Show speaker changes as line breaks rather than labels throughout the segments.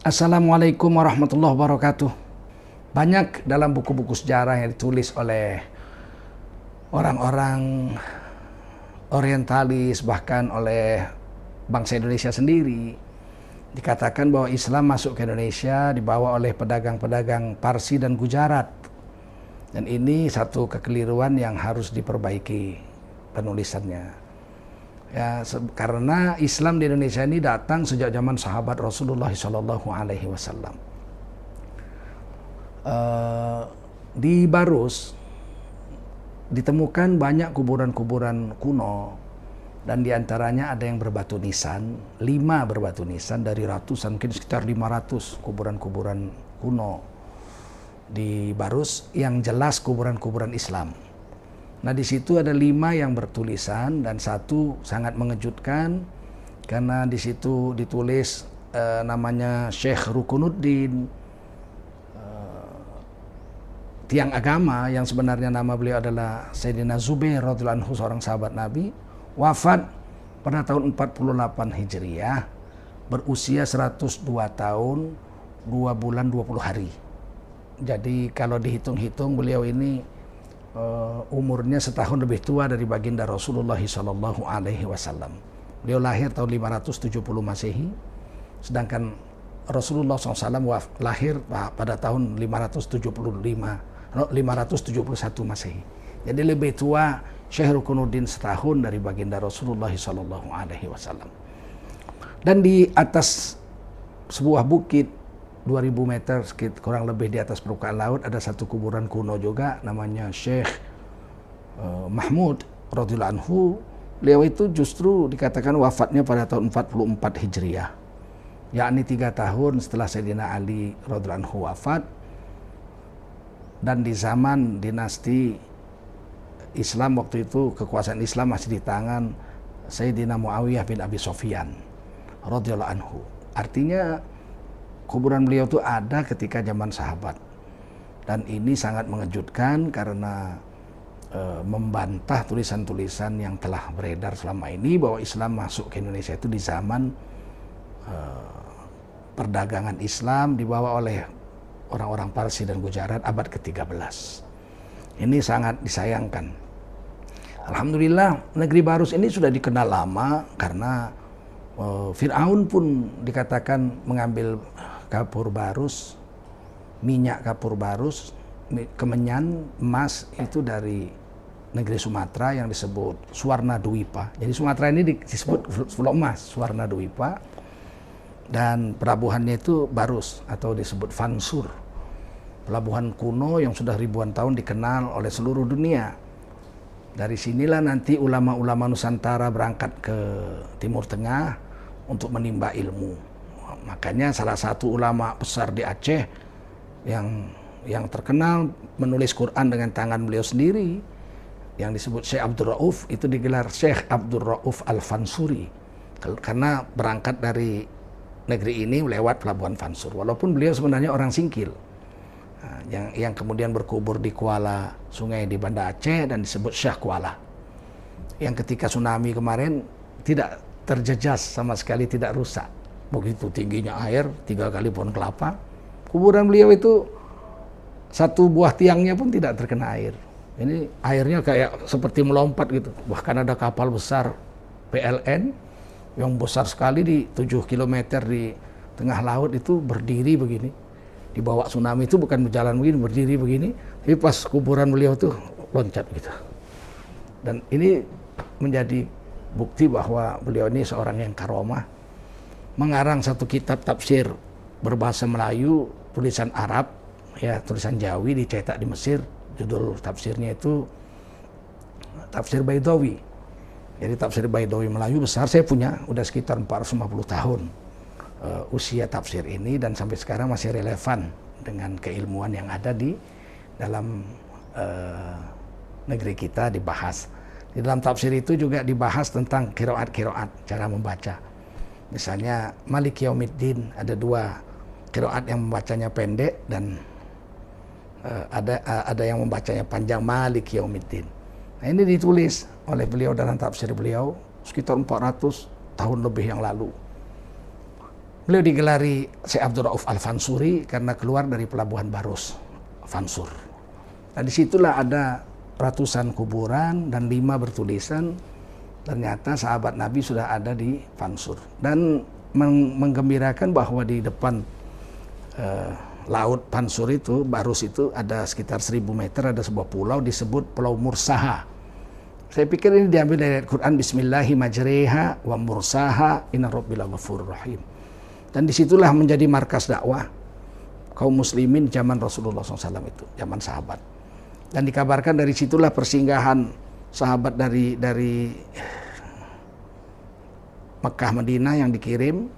Assalamualaikum warahmatullahi wabarakatuh. Banyak dalam buku-buku sejarah yang ditulis oleh orang-orang orientalis bahkan oleh bangsa Indonesia sendiri dikatakan bahwa Islam masuk ke Indonesia dibawa oleh pedagang-pedagang Parsi dan Gujarat. Dan ini satu kekeliruan yang harus diperbaiki penulisannya. Ya, karena Islam di Indonesia ini datang sejak zaman sahabat Rasulullah Shallallahu Alaihi Wasallam. Uh, di Barus ditemukan banyak kuburan-kuburan kuno dan diantaranya ada yang berbatu nisan, lima berbatu nisan dari ratusan mungkin sekitar lima ratus kuburan-kuburan kuno di Barus yang jelas kuburan-kuburan Islam. Nah di situ ada lima yang bertulisan dan satu sangat mengejutkan karena di situ ditulis e, namanya Syekh Rukunuddin e, tiang agama yang sebenarnya nama beliau adalah Sayyidina Zubair radhiyallahu anhu seorang sahabat Nabi wafat pada tahun 48 Hijriah berusia 102 tahun 2 bulan 20 hari. Jadi kalau dihitung-hitung beliau ini uh, umurnya setahun lebih tua dari baginda Rasulullah Shallallahu Alaihi Wasallam. Beliau lahir tahun 570 Masehi, sedangkan Rasulullah SAW lahir pada tahun 575 571 Masehi. Jadi lebih tua Syekh Rukunuddin setahun dari baginda Rasulullah Shallallahu Alaihi Wasallam. Dan di atas sebuah bukit 2000 meter sekitar kurang lebih di atas permukaan laut ada satu kuburan kuno juga namanya Syekh eh, Mahmud radhiyallahu anhu beliau itu justru dikatakan wafatnya pada tahun 44 Hijriah yakni tiga tahun setelah Sayyidina Ali radhiyallahu anhu wafat dan di zaman dinasti Islam waktu itu kekuasaan Islam masih di tangan Sayyidina Muawiyah bin Abi Sofyan radhiyallahu anhu artinya kuburan beliau itu ada ketika zaman sahabat. Dan ini sangat mengejutkan karena e, membantah tulisan-tulisan yang telah beredar selama ini bahwa Islam masuk ke Indonesia itu di zaman e, perdagangan Islam dibawa oleh orang-orang Parsi dan Gujarat abad ke-13. Ini sangat disayangkan. Alhamdulillah negeri Barus ini sudah dikenal lama karena eh, Fir'aun pun dikatakan mengambil kapur barus, minyak kapur barus, kemenyan, emas itu dari negeri Sumatera yang disebut Suwarna Dwipa. Jadi Sumatera ini disebut pulau emas, Suwarna Dwipa. Dan pelabuhannya itu Barus atau disebut Fansur. Pelabuhan kuno yang sudah ribuan tahun dikenal oleh seluruh dunia. Dari sinilah nanti ulama-ulama Nusantara berangkat ke Timur Tengah untuk menimba ilmu makanya salah satu ulama besar di Aceh yang yang terkenal menulis Quran dengan tangan beliau sendiri yang disebut Syekh Abdul Rauf itu digelar Syekh Abdul Rauf Al-Fansuri karena berangkat dari negeri ini lewat pelabuhan Fansur walaupun beliau sebenarnya orang singkil nah, yang yang kemudian berkubur di Kuala sungai di Banda Aceh dan disebut Syekh Kuala yang ketika tsunami kemarin tidak terjejas sama sekali tidak rusak begitu tingginya air tiga kali pohon kelapa kuburan beliau itu satu buah tiangnya pun tidak terkena air ini airnya kayak seperti melompat gitu bahkan ada kapal besar PLN yang besar sekali di tujuh kilometer di tengah laut itu berdiri begini dibawa tsunami itu bukan berjalan begini berdiri begini tapi pas kuburan beliau itu loncat gitu dan ini menjadi bukti bahwa beliau ini seorang yang karomah mengarang satu kitab tafsir berbahasa Melayu, tulisan Arab, ya tulisan Jawi dicetak di Mesir. Judul tafsirnya itu tafsir Baidawi. Jadi tafsir Baidawi Melayu besar saya punya udah sekitar 450 tahun uh, usia tafsir ini dan sampai sekarang masih relevan dengan keilmuan yang ada di dalam uh, negeri kita dibahas. Di dalam tafsir itu juga dibahas tentang kiroat-kiroat, cara membaca. Misalnya Malik Yaumiddin ada dua kiroat yang membacanya pendek dan uh, ada uh, ada yang membacanya panjang Malik Yaumiddin. Nah ini ditulis oleh beliau dalam tafsir beliau sekitar 400 tahun lebih yang lalu. Beliau digelari Syekh Abdul Rauf Al-Fansuri karena keluar dari pelabuhan Barus, Fansur. Nah disitulah ada ratusan kuburan dan lima bertulisan ternyata sahabat Nabi sudah ada di Fansur dan menggembirakan bahwa di depan eh, laut Fansur itu Barus itu ada sekitar 1000 meter ada sebuah pulau disebut Pulau Mursaha. Saya pikir ini diambil dari Al-Qur'an bismillahi wa mursaha inna ghafur rahim. Dan disitulah menjadi markas dakwah kaum muslimin zaman Rasulullah SAW itu, zaman sahabat. Dan dikabarkan dari situlah persinggahan sahabat dari dari Mekah Medina yang dikirim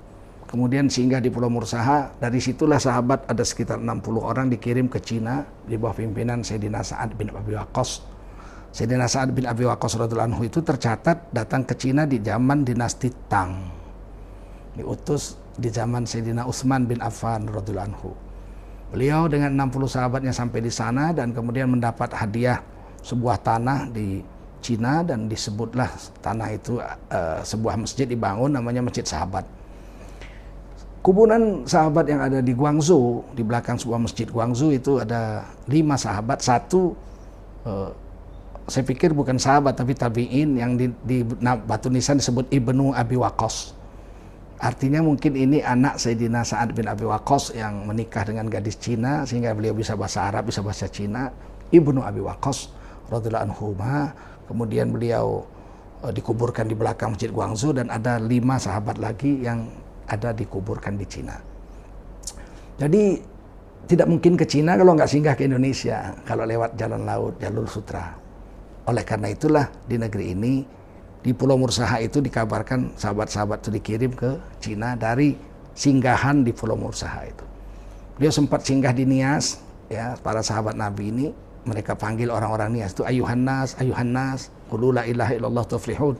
kemudian singgah di Pulau Mursaha dari situlah sahabat ada sekitar 60 orang dikirim ke Cina di bawah pimpinan Sayyidina Sa'ad bin Abi Waqqas Sayyidina Sa'ad bin Abi Waqqas anhu itu tercatat datang ke Cina di zaman dinasti Tang diutus di zaman Sayyidina Utsman bin Affan anhu Beliau dengan 60 sahabatnya sampai di sana dan kemudian mendapat hadiah sebuah tanah di Cina dan disebutlah tanah itu uh, sebuah masjid dibangun namanya Masjid Sahabat. Kuburan sahabat yang ada di Guangzhou, di belakang sebuah masjid Guangzhou itu ada lima sahabat, satu uh, saya pikir bukan sahabat tapi tabiin yang di, di batu nisan disebut Ibnu Abi Waqqas. Artinya mungkin ini anak Sayyidina Sa'ad bin Abi Waqqas yang menikah dengan gadis Cina sehingga beliau bisa bahasa Arab, bisa bahasa Cina. Ibnu Abi Waqqas radhiyallahu anhu Kemudian beliau uh, dikuburkan di belakang Masjid Guangzhou dan ada lima sahabat lagi yang ada dikuburkan di Cina. Jadi tidak mungkin ke Cina kalau nggak singgah ke Indonesia kalau lewat jalan laut jalur sutra. Oleh karena itulah di negeri ini di Pulau Mursaha itu dikabarkan sahabat-sahabat itu dikirim ke Cina dari singgahan di Pulau Mursaha itu. Beliau sempat singgah di Nias, ya para sahabat Nabi ini mereka panggil orang-orang nias itu ayuhan nas ayuhan nas qul ilahi ilaha illallah tuflihun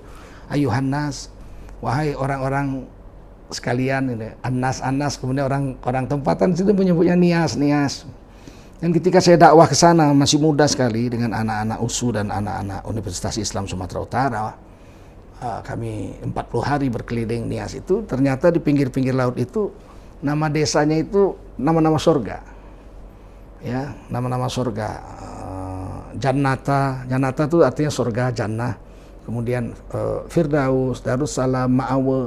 ayuhan nas wahai orang-orang sekalian ini anas anas kemudian orang orang tempatan itu menyebutnya nias nias dan ketika saya dakwah ke sana masih muda sekali dengan anak-anak USU dan anak-anak Universitas Islam Sumatera Utara ah, kami 40 hari berkeliling Nias itu ternyata di pinggir-pinggir laut itu nama desanya itu nama-nama surga ya nama-nama surga Jannata, Jannata itu artinya surga, Jannah. Kemudian uh, Firdaus, Darussalam, Ma'awe,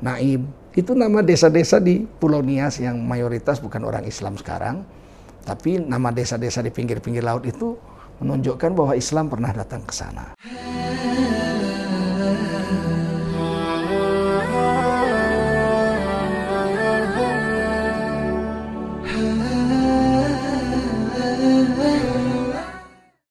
Naib. Itu nama desa-desa di Pulau Nias yang mayoritas bukan orang Islam sekarang. Tapi nama desa-desa di pinggir-pinggir laut itu menunjukkan bahwa Islam pernah datang ke sana.